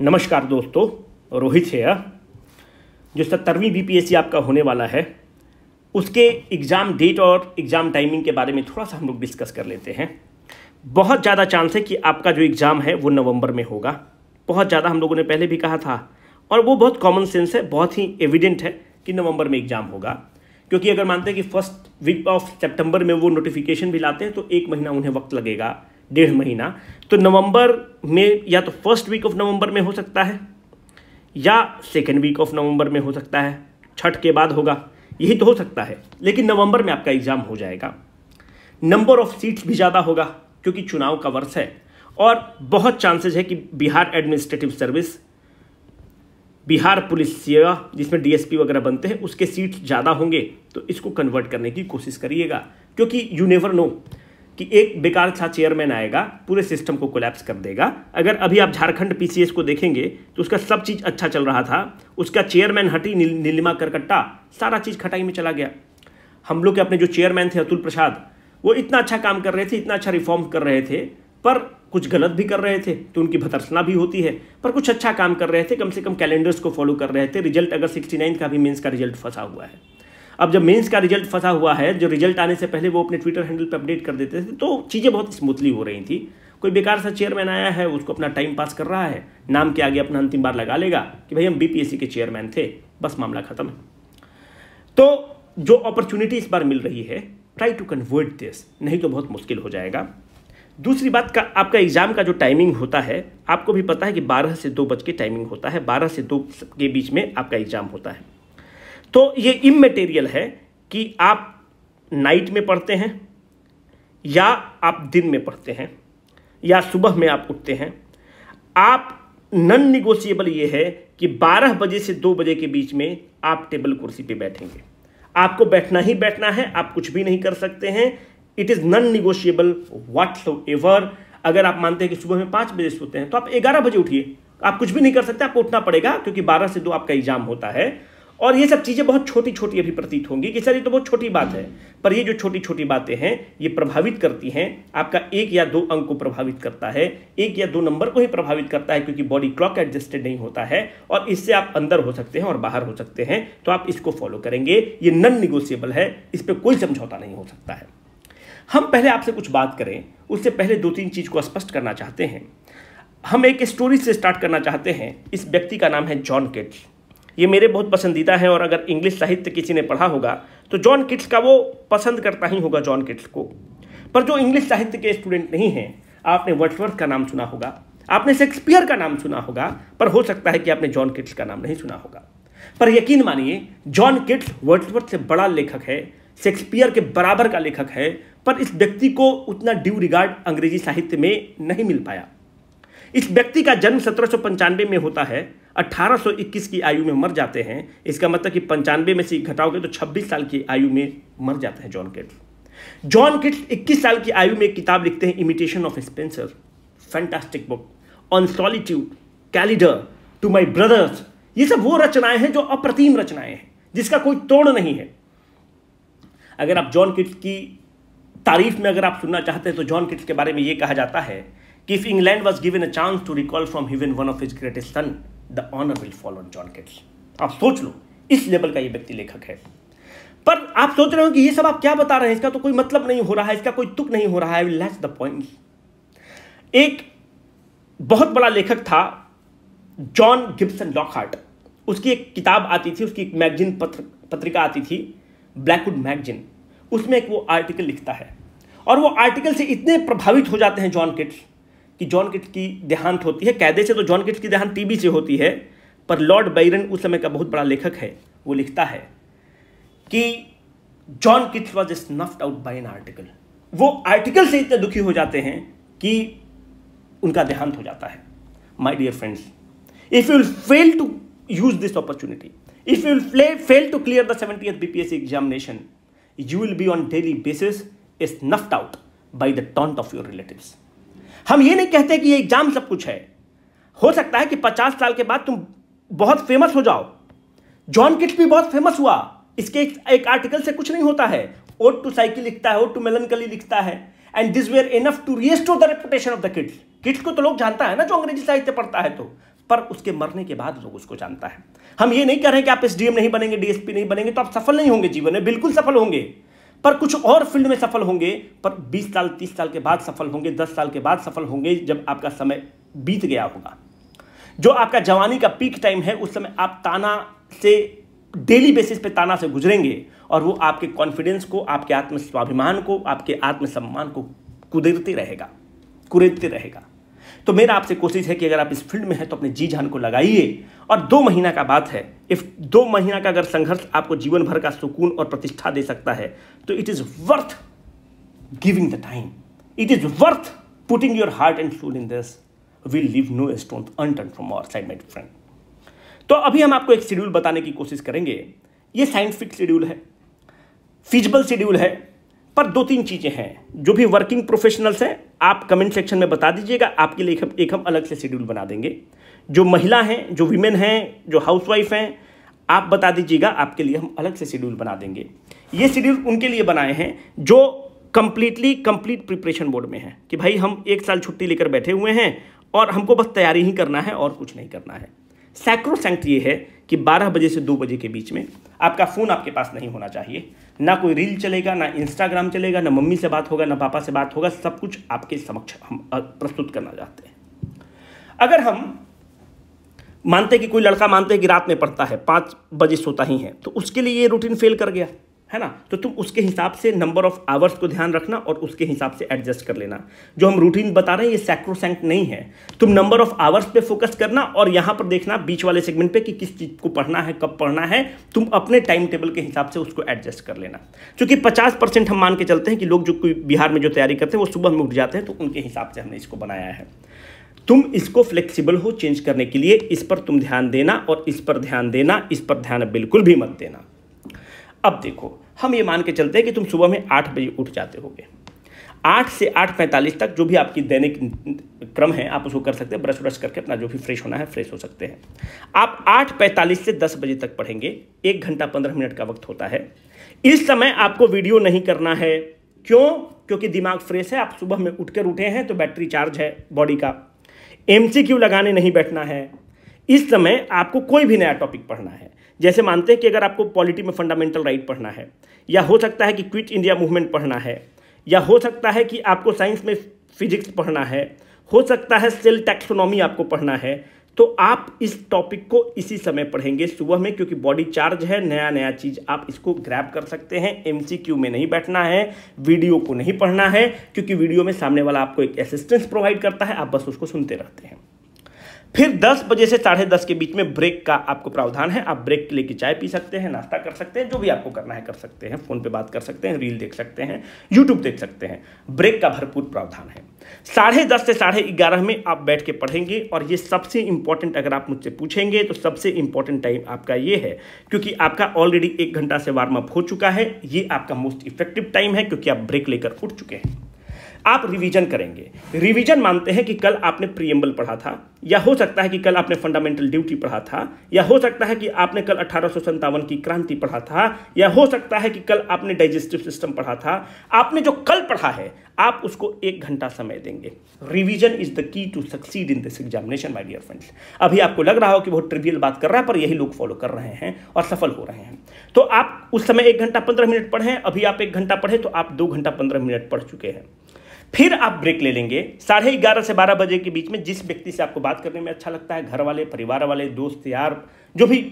नमस्कार दोस्तों रोहित है जो सत्तरवीं बीपीएससी आपका होने वाला है उसके एग्ज़ाम डेट और एग्ज़ाम टाइमिंग के बारे में थोड़ा सा हम लोग डिस्कस कर लेते हैं बहुत ज़्यादा चांस है कि आपका जो एग्ज़ाम है वो नवंबर में होगा बहुत ज़्यादा हम लोगों ने पहले भी कहा था और वो बहुत कॉमन सेंस है बहुत ही एविडेंट है कि नवंबर में एग्ज़ाम होगा क्योंकि अगर मानते हैं कि फर्स्ट वीक ऑफ सेप्टेम्बर में वो नोटिफिकेशन भी लाते हैं तो एक महीना उन्हें वक्त लगेगा डेढ़ महीना तो नवंबर में या तो फर्स्ट वीक ऑफ नवंबर में हो सकता है या सेकेंड वीक ऑफ नवंबर में हो सकता है छठ के बाद होगा यही तो हो सकता है लेकिन नवंबर में आपका एग्ज़ाम हो जाएगा नंबर ऑफ सीट्स भी ज़्यादा होगा क्योंकि चुनाव का वर्ष है और बहुत चांसेस है कि Bihar administrative service Bihar police सेवा जिसमें डीएसपी वगैरह बनते हैं उसके सीट्स ज़्यादा होंगे तो इसको कन्वर्ट करने की कोशिश करिएगा क्योंकि यू नेवर नो कि एक बेकार सा चेयरमैन आएगा पूरे सिस्टम को कोलैप्स कर देगा अगर अभी आप झारखंड पीसीएस को देखेंगे तो उसका सब चीज़ अच्छा चल रहा था उसका चेयरमैन हटी नीलिमा करकट्टा सारा चीज़ खटाई में चला गया हम लोग के अपने जो चेयरमैन थे अतुल प्रसाद वो इतना अच्छा काम कर रहे थे इतना अच्छा रिफॉर्म कर रहे थे पर कुछ गलत भी कर रहे थे तो उनकी भतरसना भी होती है पर कुछ अच्छा काम कर रहे थे कम से कम कैलेंडर्स को फॉलो कर रहे थे रिजल्ट अगर सिक्सटी का भी मीन्स का रिजल्ट फंसा हुआ है अब जब मेंस का रिजल्ट फंसा हुआ है जो रिजल्ट आने से पहले वो अपने ट्विटर हैंडल पर अपडेट कर देते थे तो चीज़ें बहुत स्मूथली हो रही थी कोई बेकार सा चेयरमैन आया है उसको अपना टाइम पास कर रहा है नाम के आगे अपना अंतिम बार लगा लेगा कि भाई हम बीपीएससी के चेयरमैन थे बस मामला खत्म है तो जो अपॉर्चुनिटी इस बार मिल रही है ट्राई टू कन्वर्ट दिस नहीं तो बहुत मुश्किल हो जाएगा दूसरी बात का आपका एग्ज़ाम का जो टाइमिंग होता है आपको भी पता है कि बारह से दो बज के टाइमिंग होता है बारह से दो के बीच में आपका एग्ज़ाम होता है तो ये इमेटेरियल है कि आप नाइट में पढ़ते हैं या आप दिन में पढ़ते हैं या सुबह में आप उठते हैं आप नन निगोशिएबल ये है कि 12 बजे से 2 बजे के बीच में आप टेबल कुर्सी पे बैठेंगे आपको बैठना ही बैठना है आप कुछ भी नहीं कर सकते हैं it is non negotiable whatever अगर आप मानते हैं कि सुबह में पांच बजे सोते हैं तो आप ग्यारह बजे उठिए आप कुछ भी नहीं कर सकते आपको उठना पड़ेगा क्योंकि बारह से दो आपका एग्जाम होता है और ये सब चीज़ें बहुत छोटी छोटी अभी प्रतीत होंगी कि सर ये तो बहुत छोटी बात है पर ये जो छोटी छोटी बातें हैं ये प्रभावित करती हैं आपका एक या दो अंक को प्रभावित करता है एक या दो नंबर को ही प्रभावित करता है क्योंकि बॉडी क्लॉक एडजस्टेड नहीं होता है और इससे आप अंदर हो सकते हैं और बाहर हो सकते हैं तो आप इसको फॉलो करेंगे ये नन निगोशिएबल है इस पर कोई समझौता नहीं हो सकता है हम पहले आपसे कुछ बात करें उससे पहले दो तीन चीज़ को स्पष्ट करना चाहते हैं हम एक स्टोरी से स्टार्ट करना चाहते हैं इस व्यक्ति का नाम है जॉन केट्स ये मेरे बहुत पसंदीदा हैं और अगर इंग्लिश साहित्य किसी ने पढ़ा होगा तो जॉन किट्स का वो पसंद करता ही होगा जॉन किट्स को पर जो इंग्लिश साहित्य के स्टूडेंट नहीं हैं आपने वर्टवर्थ का नाम सुना होगा आपने शेक्सपियर का नाम सुना होगा पर हो सकता है कि आपने जॉन किट्स का नाम नहीं सुना होगा पर यकीन मानिए जॉन किट्स वर्टवर्थ से बड़ा लेखक है शेक्सपियर के बराबर का लेखक है पर इस व्यक्ति को उतना ड्यू रिगार्ड अंग्रेजी साहित्य में नहीं मिल पाया इस व्यक्ति का जन्म सत्रह में होता है 1821 की आयु में मर जाते हैं इसका मतलब कि पंचानवे में से घटाओगे तो 26 साल की आयु में मर जाते हैं जॉन किट्स जॉन किट्स 21 साल की आयु में एक किताब लिखते हैं imitation of Spenser fantastic book on solitude कैलिडर टू माई ब्रदर्स ये सब वो रचनाएं हैं जो अप्रतिम रचनाएं हैं जिसका कोई तोड़ नहीं है अगर आप जॉन किट्स की तारीफ में अगर आप सुनना चाहते हैं तो जॉन किट्स के बारे में ये कहा जाता है कि if England was given a chance to recall from heaven one of his greatest son the honour will fall on John Keats आप सोच लो इस लेवल का ये व्यक्ति लेखक है पर आप सोच रहे हो कि ये सब आप क्या बता रहे हैं इसका तो कोई मतलब नहीं हो रहा है इसका कोई तुक नहीं हो रहा है विल द पॉइंट एक बहुत बड़ा लेखक था जॉन गिब्सन लॉकहार्ट उसकी एक किताब आती थी उसकी एक मैगजीन पत्र पत्रिका आती थी ब्लैकवुड मैगजीन उसमें एक वो आर्टिकल लिखता है और वो आर्टिकल से इतने प्रभावित हो जाते हैं जॉन किट्स कि जॉन किट की देहांत होती है कैदे से तो जॉन किट्स की देहांत टीबी से होती है पर लॉर्ड बैरन उस समय का बहुत बड़ा लेखक है वो लिखता है कि John Keats was snuffed out by an article वो आर्टिकल से इतने दुखी हो जाते हैं कि उनका देहांत हो जाता है my dear friends if you fail to use this opportunity if you fail to clear the seventy BPSC examination you will be on daily basis is snuffed out by the taunt of your relative हम ये नहीं कहते कि ये exam सब कुछ है हो सकता है कि पचास साल के बाद तुम बहुत फेमस हो जाओ जॉन किट्स भी बहुत फेमस हुआ इसके एक आर्टिकल से कुछ नहीं होता है ओट टू साइकिल लिखता है ओट टू मेलनकली लिखता है and this were enough to restore the reputation of the Keats Keats को तो लोग जानता है ना जो अंग्रेजी साहित्य पढ़ता है तो पर उसके मरने के बाद लोग उसको जानता है हम ये नहीं कह रहे हैं कि आप एस डी एम नहीं बनेंगे डीएसपी नहीं बनेंगे तो आप सफल नहीं होंगे जीवन में बिल्कुल सफल होंगे पर कुछ और फील्ड में सफल होंगे पर 20 साल 30 साल के बाद सफल होंगे 10 साल के बाद सफल होंगे जब आपका समय बीत गया होगा जो आपका जवानी का पीक टाइम है उस समय आप ताना से डेली बेसिस पे ताना से गुजरेंगे और वो आपके कॉन्फिडेंस को आपके आत्मस्वाभिमान को आपके आत्मसम्मान को कुदरती रहेगा कुरेदते रहेगा तो मेरा आपसे कोशिश है कि अगर आप इस फील्ड में हैं तो अपने जी जान को लगाइए और दो महीना का बात है इफ दो महीना का अगर संघर्ष आपको जीवन भर का सुकून और प्रतिष्ठा दे सकता है तो it is worth giving the time it is worth putting your heart and soul in this will leave no stone unturned from our side my friend तो अभी हम आपको एक शेड्यूल बताने की कोशिश करेंगे ये साइंटिफिक शेड्यूल है फिजिबल शेड्यूल है पर दो तीन चीज़ें हैं जो भी वर्किंग प्रोफेशनल्स हैं आप कमेंट सेक्शन में बता दीजिएगा आपके लिए एक हम, एक हम अलग से शेड्यूल बना देंगे जो महिला हैं जो वीमेन हैं जो हाउसवाइफ हैं आप बता दीजिएगा आपके लिए हम अलग से शेड्यूल बना देंगे ये शेड्यूल उनके लिए बनाए हैं जो कंप्लीटली कंप्लीट प्रिपरेशन बोर्ड में है कि भाई हम एक साल छुट्टी लेकर बैठे हुए हैं और हमको बस तैयारी ही करना है और कुछ नहीं करना है सैक्रोसेंट ये है कि 12 बजे से 2 बजे के बीच में आपका फ़ोन आपके पास नहीं होना चाहिए ना कोई रील चलेगा ना इंस्टाग्राम चलेगा ना मम्मी से बात होगा ना पापा से बात होगा सब कुछ आपके समक्ष हम प्रस्तुत करना चाहते हैं अगर हम मानते कि कोई लड़का मानते कि रात में पढ़ता है पाँच बजे सोता ही है तो उसके लिए ये रूटीन फेल कर गया है ना तो तुम उसके हिसाब से नंबर ऑफ आवर्स को ध्यान रखना और उसके हिसाब से एडजस्ट कर लेना जो हम रूटीन बता रहे हैं ये सैक्रोसैंक नहीं है तुम नंबर ऑफ आवर्स पे फोकस करना और यहाँ पर देखना बीच वाले सेगमेंट पे कि किस चीज़ को पढ़ना है कब पढ़ना है तुम अपने टाइम टेबल के हिसाब से उसको एडजस्ट कर लेना क्योंकि पचास परसेंट हम मान के चलते हैं कि लोग जो बिहार में जो तैयारी करते हैं वो सुबह में उठ जाते हैं तो उनके हिसाब से हमने इसको बनाया है तुम इसको फ्लेक्सिबल हो चेंज करने के लिए इस पर तुम ध्यान देना और इस पर ध्यान देना इस पर ध्यान बिल्कुल भी मत देना अब देखो हम ये मान के चलते हैं कि तुम सुबह में आठ बजे उठ जाते होगे आठ से आठ पैंतालीस तक जो भी आपकी दैनिक क्रम है आप उसको कर सकते हैं ब्रश व्रश करके अपना जो भी फ्रेश होना है फ्रेश हो सकते हैं आप आठ पैंतालीस से दस बजे तक पढ़ेंगे एक घंटा पंद्रह मिनट का वक्त होता है इस समय आपको वीडियो नहीं करना है क्यों क्योंकि दिमाग फ्रेश है आप सुबह में उठकर उठे हैं तो बैटरी चार्ज है बॉडी का एम लगाने नहीं बैठना है इस समय आपको कोई भी नया टॉपिक पढ़ना है जैसे मानते हैं कि अगर आपको पॉलिटी में फंडामेंटल राइट पढ़ना है या हो सकता है कि क्विट इंडिया मूवमेंट पढ़ना है या हो सकता है कि आपको साइंस में फिजिक्स पढ़ना है हो सकता है सेल टैक्सोनॉमी आपको पढ़ना है तो आप इस टॉपिक को इसी समय पढ़ेंगे सुबह में क्योंकि बॉडी चार्ज है नया नया चीज आप इसको ग्रैब कर सकते हैं एमसीक्यू में नहीं बैठना है वीडियो को नहीं पढ़ना है क्योंकि वीडियो में सामने वाला आपको एक असिस्टेंस प्रोवाइड करता है आप बस उसको सुनते रहते हैं फिर 10 बजे से साढ़े दस के बीच में ब्रेक का आपको प्रावधान है आप ब्रेक के लेके चाय पी सकते हैं नाश्ता कर सकते हैं जो भी आपको करना है कर सकते हैं फ़ोन पे बात कर सकते हैं रील देख सकते हैं यूट्यूब देख सकते हैं ब्रेक का भरपूर प्रावधान है साढ़े दस से साढ़े ग्यारह में आप बैठ के पढ़ेंगे और ये सबसे इंपॉर्टेंट अगर आप मुझसे पूछेंगे तो सबसे इंपॉर्टेंट टाइम आपका ये है क्योंकि आपका ऑलरेडी एक घंटा से वार्म अप हो चुका है ये आपका मोस्ट इफेक्टिव टाइम है क्योंकि आप ब्रेक लेकर उठ चुके हैं आप रिवीजन करेंगे रिवीजन मानते हैं कि कल आपने प्रियम्बल पढ़ा था या हो सकता है कि कल आपने फंडामेंटल ड्यूटी पढ़ा था या हो सकता है कि आपने कल अठारह की क्रांति पढ़ा था या हो सकता है कि कल आपने डाइजेस्टिव सिस्टम पढ़ा था आपने जो कल पढ़ा है आप उसको एक घंटा समय देंगे revision is the key to succeed in this examination my dear friends अभी आपको लग रहा हो कि बहुत ट्रिवियल बात कर रहा है पर यही लोग फॉलो कर रहे हैं और सफल हो रहे हैं तो आप उस समय एक घंटा पंद्रह मिनट पढ़ें अभी आप एक घंटा पढ़ें तो आप दो घंटा पंद्रह मिनट पढ़ चुके हैं फिर आप ब्रेक ले लेंगे साढ़े ग्यारह से बारह बजे के बीच में जिस व्यक्ति से आपको बात करने में अच्छा लगता है घर वाले परिवार वाले दोस्त यार जो भी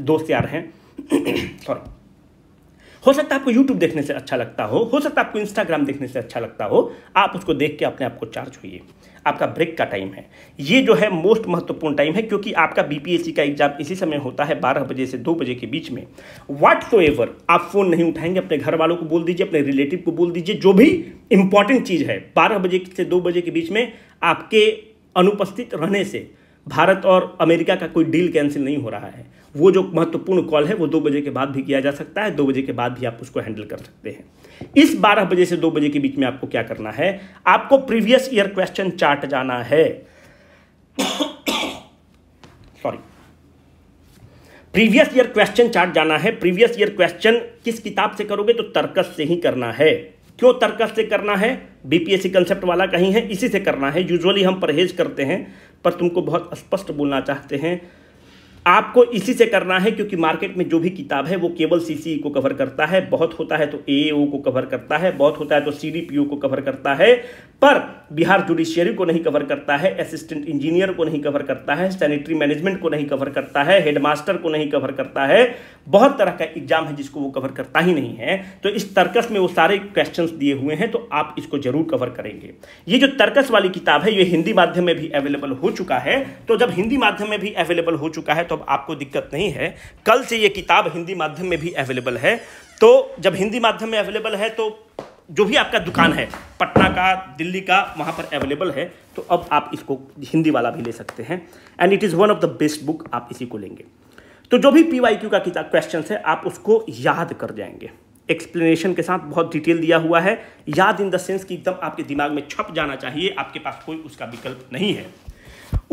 दोस्त यार हैं सॉरी हो सकता है आपको यूट्यूब देखने से अच्छा लगता हो हो सकता है आपको इंस्टाग्राम देखने से अच्छा लगता हो आप उसको देख के अपने आप को चार्ज होइए आपका ब्रेक का टाइम है ये जो है मोस्ट महत्वपूर्ण टाइम है क्योंकि आपका बीपीएससी का एग्जाम इसी समय होता है बारह बजे से दो बजे के बीच में वाट सो एवर आप फ़ोन नहीं उठाएंगे अपने घर वालों को बोल दीजिए अपने रिलेटिव को बोल दीजिए जो भी इंपॉर्टेंट चीज़ है बारह बजे से दो बजे के बीच में आपके अनुपस्थित रहने से भारत और अमेरिका का कोई डील कैंसिल नहीं हो रहा है वो जो महत्वपूर्ण कॉल है वो दो बजे के बाद भी किया जा सकता है दो बजे के बाद भी आप उसको हैंडल कर सकते हैं इस बारह बजे से दो बजे के बीच में आपको क्या करना है आपको प्रीवियस ईयर क्वेश्चन चार्ट जाना है sorry previous year question chart जाना है प्रीवियस ईयर क्वेश्चन किस किताब से करोगे तो तर्कस से ही करना है क्यों तर्कस से करना है बीपीएससी कंसेप्ट वाला कहीं है इसी से करना है यूजुअली हम परहेज करते हैं पर तुमको बहुत स्पष्ट बोलना चाहते हैं आपको इसी से करना है क्योंकि मार्केट में जो भी किताब है वो केवल सीसीई e को कवर करता है बहुत होता है तो ए को कवर करता है बहुत होता है तो सीडीपीओ को कवर करता है पर बिहार जुडिशियरी को नहीं कवर करता है असिस्टेंट इंजीनियर को नहीं कवर करता है सैनिटरी मैनेजमेंट को नहीं कवर करता है हेडमास्टर को नहीं कवर करता है बहुत तरह का एग्जाम है जिसको वो कवर करता ही नहीं है तो इस तर्कस में वो सारे क्वेश्चन दिए हुए हैं तो आप इसको जरूर कवर करेंगे ये जो तर्कस वाली किताब है ये हिंदी माध्यम में भी अवेलेबल हो चुका है तो जब हिंदी माध्यम में भी अवेलेबल हो चुका है तो तो अब आपको दिक्कत नहीं है कल से ये किताब हिंदी माध्यम में भी अवेलेबल है तो जब हिंदी माध्यम में अवेलेबल है तो जो भी आपका दुकान है पटना का दिल्ली का वहाँ पर अवेलेबल है तो अब आप इसको हिंदी वाला भी ले सकते हैं and it is one of the best book आप इसी को लेंगे तो जो भी पी का किताब क्वेश्चन है आप उसको याद कर जाएंगे एक्सप्लेनेशन के साथ बहुत डिटेल दिया हुआ है याद इन द सेंस कि एकदम आपके दिमाग में छप जाना चाहिए आपके पास कोई उसका विकल्प नहीं है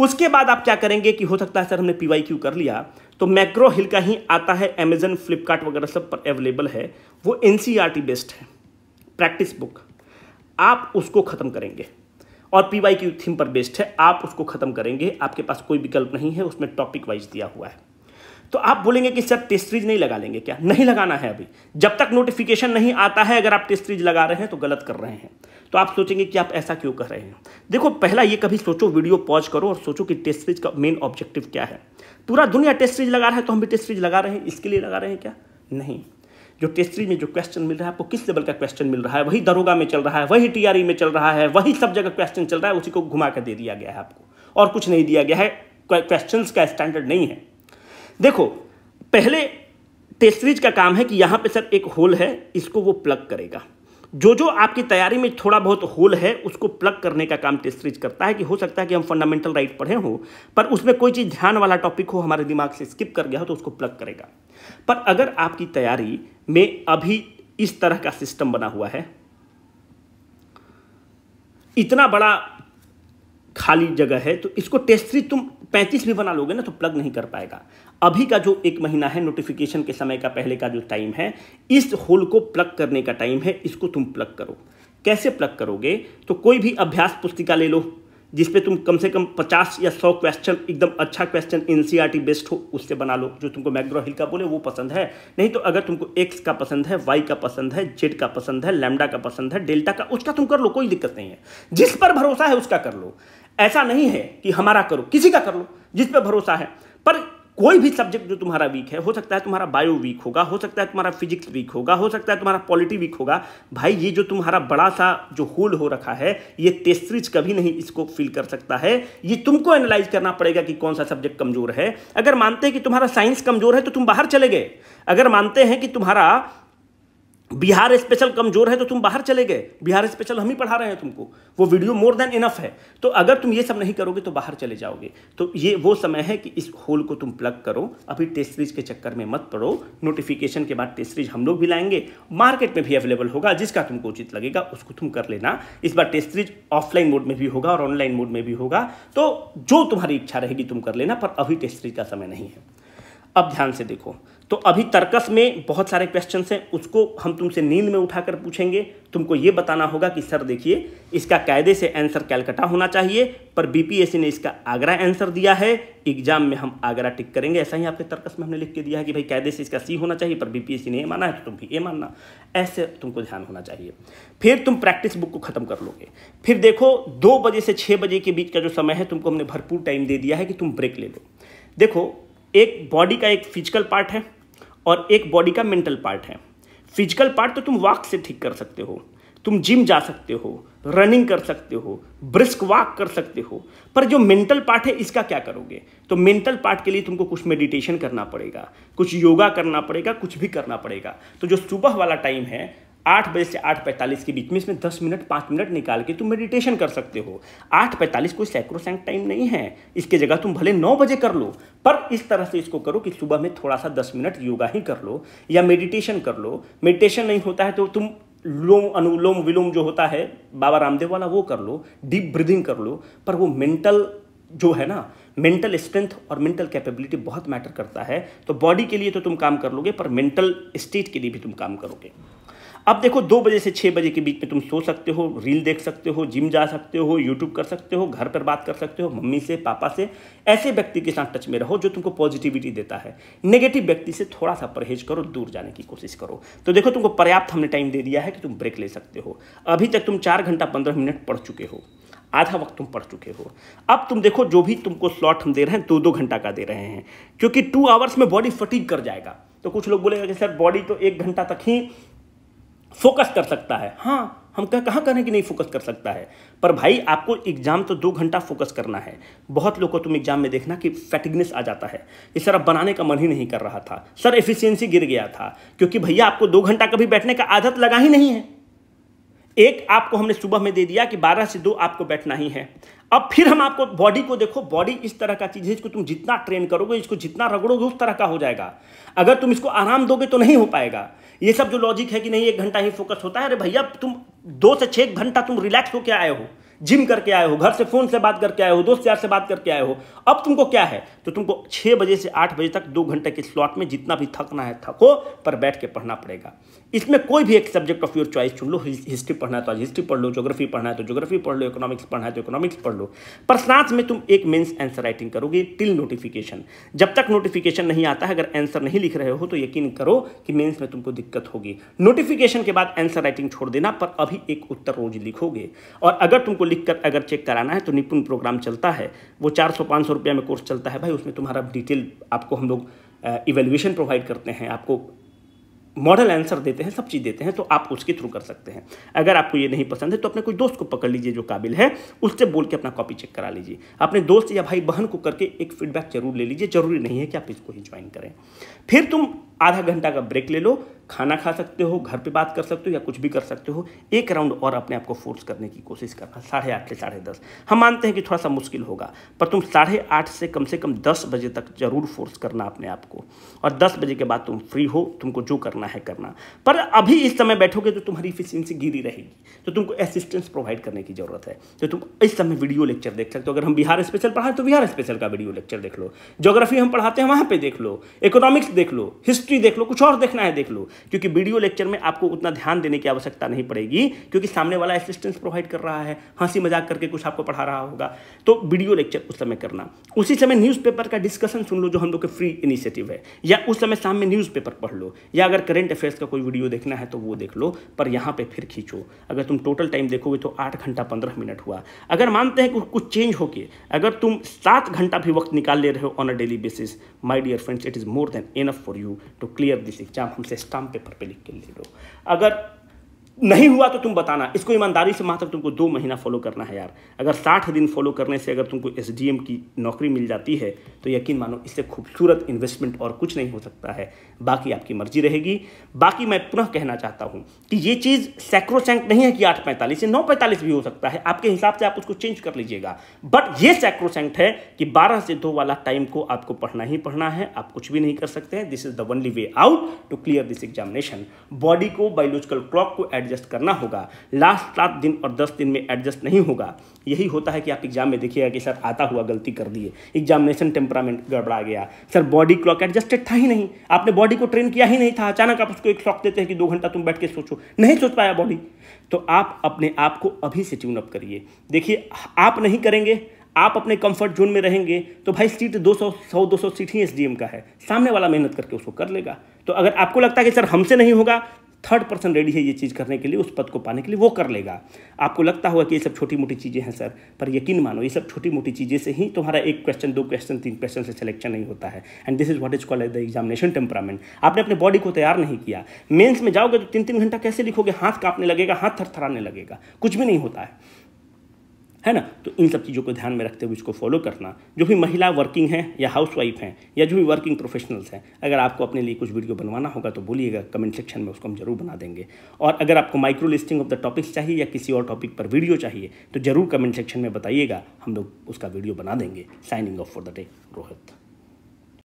उसके बाद आप क्या करेंगे कि हो सकता है सर हमने पी कर लिया तो मैक्रो हिल का ही आता है अमेजन फ्लिपकार्ट वगैरह सब पर अवेलेबल है वो एन बेस्ड e है प्रैक्टिस बुक आप उसको ख़त्म करेंगे और पी वाई की थीम पर बेस्ड है आप उसको ख़त्म करेंगे आपके पास कोई विकल्प नहीं है उसमें टॉपिक वाइज दिया हुआ है तो आप बोलेंगे कि सर टेस्ट सीरीज नहीं लगा लेंगे क्या नहीं लगाना है अभी जब तक नोटिफिकेशन नहीं आता है अगर आप टेस्ट सीरीज लगा रहे हैं तो गलत कर रहे हैं तो आप सोचेंगे कि आप ऐसा क्यों कर रहे हैं देखो पहला ये कभी सोचो वीडियो पॉज करो और सोचो कि टेस्ट सीरीज का मेन ऑब्जेक्टिव क्या है पूरा दुनिया टेस्ट सीरीज लगा रहा है तो हम भी टेस्ट सीरीज लगा रहे हैं इसके लिए लगा रहे हैं क्या नहीं जो टेस्ट सीरीज में जो क्वेश्चन मिल रहा है आपको किस लेवल का क्वेश्चन मिल रहा है वही दरोगा में चल रहा है वही टीआरई में चल रहा है वही सब जगह क्वेश्चन चल रहा है उसी को घुमा कर दे दिया गया है आपको और कुछ नहीं दिया गया है क्वेश्चन का स्टैंडर्ड नहीं है देखो पहले टेस्ट सीरीज का काम है कि यहाँ पे सर एक होल है इसको वो प्लग करेगा जो जो आपकी तैयारी में थोड़ा बहुत होल है उसको प्लग करने का काम टेस्ट सीरीज करता है कि हो सकता है कि हम फंडामेंटल राइट पढ़े हो पर उसमें कोई चीज़ ध्यान वाला टॉपिक हो हमारे दिमाग से स्किप कर गया हो तो उसको प्लग करेगा पर अगर आपकी तैयारी में अभी इस तरह का सिस्टम बना हुआ है इतना बड़ा खाली जगह है तो इसको टेस्ट थ्री तुम पैंतीस भी बना लोगे ना तो प्लग नहीं कर पाएगा अभी का जो एक महीना है नोटिफिकेशन के समय का पहले का जो टाइम है इस होल को प्लग करने का टाइम है इसको तुम प्लग करो कैसे प्लग करोगे तो कोई भी अभ्यास पुस्तिका ले लो जिसपे तुम कम से कम 50 या 100 क्वेश्चन एकदम अच्छा क्वेश्चन एन बेस्ड हो उससे बना लो जो तुमको मैग्रो हिल का बोले वो पसंद है नहीं तो अगर तुमको एक्स का पसंद है वाई का पसंद है जेड का पसंद है लैमडा का पसंद है डेल्टा का उसका तुम कर लो कोई दिक्कत नहीं है जिस पर भरोसा है उसका कर लो ऐसा नहीं है कि हमारा करो किसी का कर लो जिस पर भरोसा है पर कोई भी सब्जेक्ट जो तुम्हारा वीक है हो सकता है तुम्हारा बायो वीक होगा हो सकता है तुम्हारा फिजिक्स वीक होगा हो सकता है तुम्हारा पॉलिटी वीक होगा भाई ये जो तुम्हारा बड़ा सा जो होल हो रखा है ये तेस्त्रिज कभी नहीं इसको फील कर सकता है ये तुमको एनालाइज करना पड़ेगा कि कौन सा सब्जेक्ट कमजोर है अगर मानते हैं कि तुम्हारा साइंस कमजोर है तो तुम बाहर चले गए अगर मानते हैं कि तुम्हारा बिहार स्पेशल कमजोर है तो तुम बाहर चले गए बिहार स्पेशल हम ही पढ़ा रहे हैं तुमको वो वीडियो मोर देन इनफ है तो अगर तुम ये सब नहीं करोगे तो बाहर चले जाओगे तो ये वो समय है कि इस होल को तुम प्लग करो अभी टेस्ट सीरीज के चक्कर में मत पड़ो नोटिफिकेशन के बाद टेस्ट सीरीज हम लोग भी लाएंगे मार्केट में भी अवेलेबल होगा जिसका तुमको उचित लगेगा उसको तुम कर लेना इस बार टेस्ट सीरीज ऑफलाइन मोड में भी होगा और ऑनलाइन मोड में भी होगा तो जो तुम्हारी इच्छा रहेगी तुम कर लेना पर अभी टेस्ट सीरीज का समय नहीं है अब ध्यान से देखो तो अभी तर्कस में बहुत सारे क्वेश्चन हैं उसको हम तुमसे नींद में उठाकर पूछेंगे तुमको ये बताना होगा कि सर देखिए इसका कायदे से आंसर कैलकटा होना चाहिए पर बीपीएससी ने इसका आगरा आंसर दिया है एग्जाम में हम आगरा टिक करेंगे ऐसा ही आपके तर्कस में हमने लिख के दिया है कि भाई कायदे से इसका सी होना चाहिए पर बीपीएससी ने ये माना है तो तुम भी ये मानना ऐसे तुमको ध्यान होना चाहिए फिर तुम प्रैक्टिस बुक को खत्म कर लोगे फिर देखो दो बजे से छः बजे के बीच का जो समय है तुमको हमने भरपूर टाइम दे दिया है कि तुम ब्रेक ले लो देखो एक बॉडी का एक फिजिकल पार्ट है और एक बॉडी का मेंटल पार्ट है फिजिकल पार्ट तो तुम वॉक से ठीक कर सकते हो तुम जिम जा सकते हो रनिंग कर सकते हो ब्रिस्क वॉक कर सकते हो पर जो मेंटल पार्ट है इसका क्या करोगे तो मेंटल पार्ट के लिए तुमको कुछ मेडिटेशन करना पड़ेगा कुछ योगा करना पड़ेगा कुछ भी करना पड़ेगा तो जो सुबह वाला टाइम है आठ बजे से आठ पैंतालीस के बीच में इसमें दस मिनट पाँच मिनट निकाल के तुम मेडिटेशन कर सकते हो आठ पैंतालीस कोई सैक्रोसैंक टाइम नहीं है इसके जगह तुम भले नौ बजे कर लो पर इस तरह से इसको करो कि सुबह में थोड़ा सा दस मिनट योगा ही कर लो या मेडिटेशन कर लो मेडिटेशन नहीं होता है तो तुम लोम अनुलोम विलोम जो होता है बाबा रामदेव वाला वो कर लो डीप ब्रीदिंग कर लो पर वो मेंटल जो है ना मेंटल स्ट्रेंथ और मेंटल कैपेबिलिटी बहुत मैटर करता है तो बॉडी के लिए तो तुम काम कर लोगे पर मेंटल स्टेट के लिए भी तुम काम करोगे अब देखो दो बजे से छः बजे के बीच में तुम सो सकते हो रील देख सकते हो जिम जा सकते हो यूट्यूब कर सकते हो घर पर बात कर सकते हो मम्मी से पापा से ऐसे व्यक्ति के साथ टच में रहो जो तुमको पॉजिटिविटी देता है नेगेटिव व्यक्ति से थोड़ा सा परहेज करो दूर जाने की कोशिश करो तो देखो तुमको पर्याप्त हमने टाइम दे दिया है कि तुम ब्रेक ले सकते हो अभी तक तुम चार घंटा पंद्रह मिनट पढ़ चुके हो आधा वक्त तुम पढ़ चुके हो अब तुम देखो जो भी तुमको स्लॉट हम दे रहे हैं दो दो घंटा का दे रहे हैं क्योंकि टू आवर्स में बॉडी फटीक कर जाएगा तो कुछ लोग बोलेगा कि सर बॉडी तो एक घंटा तक ही फोकस कर सकता है हाँ हम कह कहाँ करें कि नहीं फोकस कर सकता है पर भाई आपको एग्जाम तो दो घंटा फोकस करना है बहुत लोग को तुम एग्जाम में देखना कि फैटिगनेस आ जाता है कि सर अब बनाने का मन ही नहीं कर रहा था सर एफिशिएंसी गिर गया था क्योंकि भैया आपको दो घंटा कभी बैठने का आदत लगा ही नहीं है एक आपको हमने सुबह में दे दिया कि 12 से 2 आपको बैठना ही है अब फिर हम आपको बॉडी को देखो बॉडी इस तरह का चीज़ है इसको तुम जितना ट्रेन करोगे इसको जितना रगड़ोगे उस तरह का हो जाएगा अगर तुम इसको आराम दोगे तो नहीं हो पाएगा ये सब जो लॉजिक है कि नहीं एक घंटा ही फोकस होता है अरे भैया तुम दो से छह घंटा तुम रिलैक्स होकर आए हो जिम करके आए हो घर से फ़ोन से बात करके आए हो दोस्त यार से बात करके आए हो अब तुमको क्या है तो तुमको छह बजे से आठ बजे तक दो घंटे के स्लॉट में जितना भी थकना है थको पर बैठ के पढ़ना पड़ेगा इसमें कोई भी एक सब्जेक्ट ऑफ योर चॉइस चुन लो हिस्ट्री पढ़ना है तो आज हिस्ट्री पढ़ लो ज्योग्राफी पढ़ना है तो ज्योग्राफी पढ़ लो इकोनॉमिक्स पढ़ना है तो इकोनॉमिक्स पढ़ लो पर साथ में तुम एक मेंस आंसर राइटिंग करोगे टिल नोटिफिकेशन जब तक नोटिफिकेशन नहीं आता है अगर आंसर नहीं लिख रहे हो तो यकीन करो कि मेन्स में तुमको दिक्कत होगी नोटिफिकेशन के बाद आंसर राइटिंग छोड़ देना पर अभी एक उत्तर रोज लिखोगे और अगर तुमको कर अगर चेक कराना है तो निपुण प्रोग्राम चलता है वो चार सौ पाँच सौ रुपया में कोर्स चलता है भाई उसमें तुम्हारा डिटेल आपको हम लोग इवेल्युएशन प्रोवाइड करते हैं आपको मॉडल आंसर देते हैं सब चीज़ देते हैं तो आप उसके थ्रू कर सकते हैं अगर आपको ये नहीं पसंद है तो अपने कोई दोस्त को पकड़ लीजिए जो काबिल है उससे बोल के अपना कॉपी चेक करा लीजिए अपने दोस्त या भाई बहन को करके एक फीडबैक जरूर ले लीजिए जरूरी नहीं है कि आप इसको ही ज्वाइन करें फिर तुम आधा घंटा का ब्रेक ले लो खाना खा सकते हो घर पे बात कर सकते हो या कुछ भी कर सकते हो एक राउंड और अपने आप को फोर्स करने की कोशिश करना साढ़े आठ से साढ़े दस हम मानते हैं कि थोड़ा सा मुश्किल होगा पर तुम साढ़े आठ से कम से कम दस बजे तक जरूर फोर्स करना अपने आप को और दस बजे के बाद तुम फ्री हो तुमको जो करना है करना पर अभी इस समय बैठोगे तो तुम्हारी इफिशियंसी गिरी रहेगी तो तुमको असिस्टेंस प्रोवाइड करने की ज़रूरत है तो तुम इस समय वीडियो लेक्चर देख सकते हो अगर हम बिहार स्पेशल पढ़ाए तो बिहार स्पेशल का वीडियो लेक्चर देख लो जोग्राफी हम पढ़ाते हैं वहाँ पर देख लो इकोनॉमिक्स देख लो हिस्ट्री हिस्ट्री देख लो कुछ और देखना है देख लो क्योंकि वीडियो लेक्चर में आपको उतना ध्यान देने की आवश्यकता नहीं पड़ेगी क्योंकि सामने वाला असिस्टेंस प्रोवाइड कर रहा है हंसी मजाक करके कुछ आपको पढ़ा रहा होगा तो वीडियो लेक्चर उस समय करना उसी समय न्यूज़पेपर का डिस्कशन सुन लो जो हम लोग के फ्री इनिशिएटिव है या उस समय शाम में न्यूज़पेपर पढ़ लो या अगर करेंट अफेयर्स का कोई वीडियो देखना है तो वो देख लो पर यहाँ पे फिर खींचो अगर तुम टोटल टाइम देखोगे तो आठ घंटा पंद्रह मिनट हुआ अगर मानते हैं कुछ चेंज होके अगर तुम सात घंटा भी वक्त निकाल ले रहे हो on a daily basis my dear friends it is more than enough for you to clear this exam हमसे स्टाम्प पेपर पे लिख के ले लो अगर नहीं हुआ तो तुम बताना इसको ईमानदारी से मात्र तुमको दो महीना फॉलो करना है यार अगर साठ दिन फॉलो करने से अगर तुमको एस की नौकरी मिल जाती है तो यकीन मानो इससे खूबसूरत इन्वेस्टमेंट और कुछ नहीं हो सकता है बाकी आपकी मर्जी रहेगी बाकी मैं पुनः कहना चाहता हूँ कि ये चीज़ सैक्रोसेंक नहीं है कि आठ पैंतालीस या नौ पैंतालीस भी हो सकता है आपके हिसाब से आप उसको चेंज कर लीजिएगा बट ये सैक्रोसेंक है कि बारह से दो वाला टाइम को आपको पढ़ना ही पढ़ना है आप कुछ भी नहीं कर सकते हैं this is the only way out to clear this examination body को बायोलॉजिकल क्लॉक को एड एडजस्ट करना होगा लास्ट सात दिन और दस दिन में एडजस्ट नहीं होगा यही होता है कि आप एग्जाम में देखिएगा कि सर आता हुआ गलती कर दिए एग्जामिनेशन टेम्परामेंट गड़बड़ा गया सर बॉडी क्लॉक एडजस्टेड था ही नहीं आपने बॉडी को ट्रेन किया ही नहीं था अचानक आप उसको एक शॉक देते हैं कि दो घंटा तुम बैठ के सोचो नहीं सोच पाया बॉडी तो आप अपने आप को अभी से ट्यूनअप करिए देखिए आप नहीं करेंगे आप अपने कंफर्ट जोन में रहेंगे तो भाई सीट 200 100 200 सीट ही एसडीएम का है सामने वाला मेहनत करके उसको कर लेगा तो अगर आपको लगता है कि सर हमसे नहीं होगा थर्ड पर्सन रेडी है ये चीज़ करने के लिए उस पद को पाने के लिए वो कर लेगा आपको लगता होगा कि ये सब छोटी मोटी चीज़ें हैं सर पर यकीन मानो ये सब छोटी मोटी चीज़ें से ही तुम्हारा एक क्वेश्चन दो क्वेश्चन तीन क्वेश्चन से सिलेक्शन नहीं होता है and this is what is called the examination temperament आपने अपने बॉडी को तैयार नहीं किया मेन्स में जाओगे तो तीन तीन घंटा कैसे लिखोगे हाथ कांपने लगेगा हाथ थर लगेगा कुछ भी नहीं होता है है ना तो इन सब चीज़ों को ध्यान में रखते हुए इसको फॉलो करना जो भी महिला वर्किंग है या हाउस वाइफ हैं या जो भी वर्किंग प्रोफेशनल्स हैं अगर आपको अपने लिए कुछ वीडियो बनवाना होगा तो बोलिएगा कमेंट सेक्शन में उसको हम जरूर बना देंगे और अगर आपको micro listing of the topics चाहिए या किसी और टॉपिक पर वीडियो चाहिए तो ज़रूर कमेंट सेक्शन में बताइएगा हम लोग उसका वीडियो बना देंगे signing off for the day Rohit